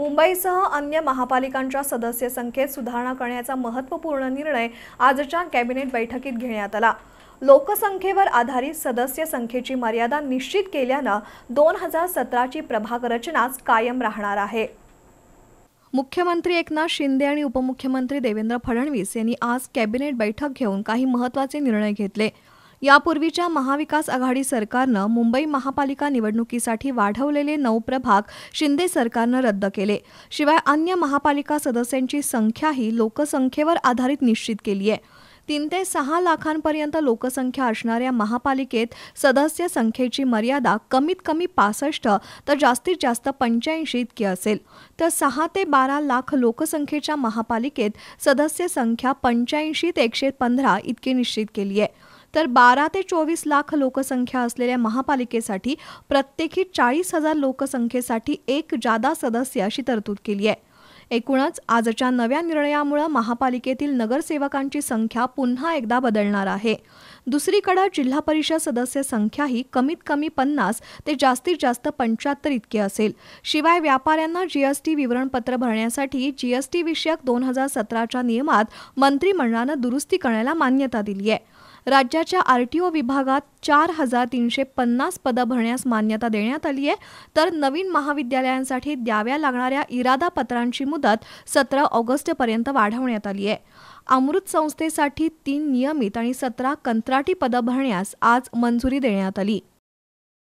मुंबईसह अन्य महापालिकांच्या सदस्य संख्येत सुधारणा करण्याचा महत्त्वपूर्ण निर्णय आजच्या कॅबिनेट बैठकीत घेण्यात आला लोकसंख्येवर आधारित सदस्य संख्येची मर्यादा निश्चित केल्यानं दोन हजार सतराची प्रभाग रचनाच कायम राहणार आहे मुख्यमंत्री एकनाथ शिंदे आणि उपमुख्यमंत्री देवेंद्र फडणवीस यांनी आज कॅबिनेट बैठक घेऊन काही महत्त्वाचे निर्णय घेतले यापूर्वीच्या महाविकास आघाडी सरकारनं मुंबई महापालिका निवडणुकीसाठी वाढवलेले नऊ प्रभाग शिंदे सरकारनं रद्द केले शिवाय अन्य महापालिका सदस्यांची संख्याही लोकसंख्येवर आधारित निश्चित केली आहे तीन ते सहा लाखांपर्यंत लोकसंख्या असणाऱ्या महापालिकेत सदस्य संख्येची मर्यादा कमीत कमी पासष्ट तर जास्तीत जास्त पंच्याऐंशी इतकी असेल तर सहा ते बारा लाख लोकसंख्येच्या महापालिकेत सदस्य संख्या पंच्याऐंशी ते एकशे पंधरा इतकी निश्चित केली आहे तर बारा ते चोवीस लाख लोकसंख्या असलेल्या महापालिकेसाठी प्रत्येकी चाळीस हजार लोकसंख्येसाठी एक जादा सदस्य अशी तरतूद केली आहे एकूणच आजच्या नव्या निर्णयामुळे महापालिकेतील नगरसेवकांची संख्या पुन्हा एकदा बदलणार आहे दुसरीकडे जिल्हा परिषद सदस्य संख्याही कमीत कमी पन्नास ते जास्तीत जास्त पंच्याहत्तर इतकी असेल शिवाय व्यापाऱ्यांना जीएसटी विवरणपत्र भरण्यासाठी जीएसटी विषयक दोन हजार सतराच्या नियमात मंत्रिमंडळानं दुरुस्ती करण्याला मान्यता दिली आहे राज्याच्या आर टी ओ विभागात चार हजार तीनशे पन्नास पदं भरण्यास मान्यता देण्यात आली आहे तर नवीन महाविद्यालयांसाठी द्याव्या लागणाऱ्या इरादापत्रांची मुदत सतरा ऑगस्टपर्यंत वाढवण्यात आली आहे अमृत संस्थेसाठी तीन नियमित आणि सतरा कंत्राटी पदं भरण्यास आज मंजुरी देण्यात आली